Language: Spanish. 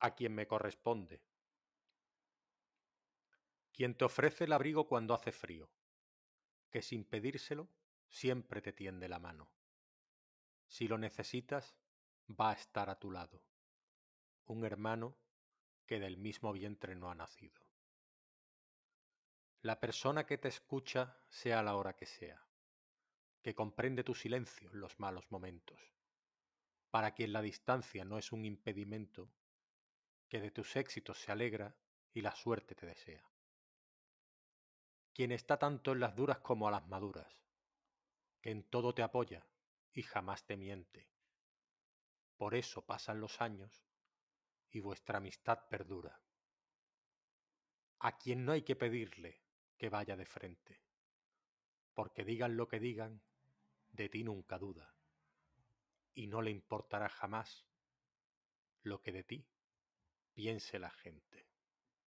a quien me corresponde. Quien te ofrece el abrigo cuando hace frío, que sin pedírselo siempre te tiende la mano. Si lo necesitas, va a estar a tu lado. Un hermano que del mismo vientre no ha nacido. La persona que te escucha, sea la hora que sea, que comprende tu silencio en los malos momentos, para quien la distancia no es un impedimento que de tus éxitos se alegra y la suerte te desea. Quien está tanto en las duras como a las maduras, que en todo te apoya y jamás te miente. Por eso pasan los años y vuestra amistad perdura. A quien no hay que pedirle que vaya de frente, porque digan lo que digan, de ti nunca duda, y no le importará jamás lo que de ti piense la gente.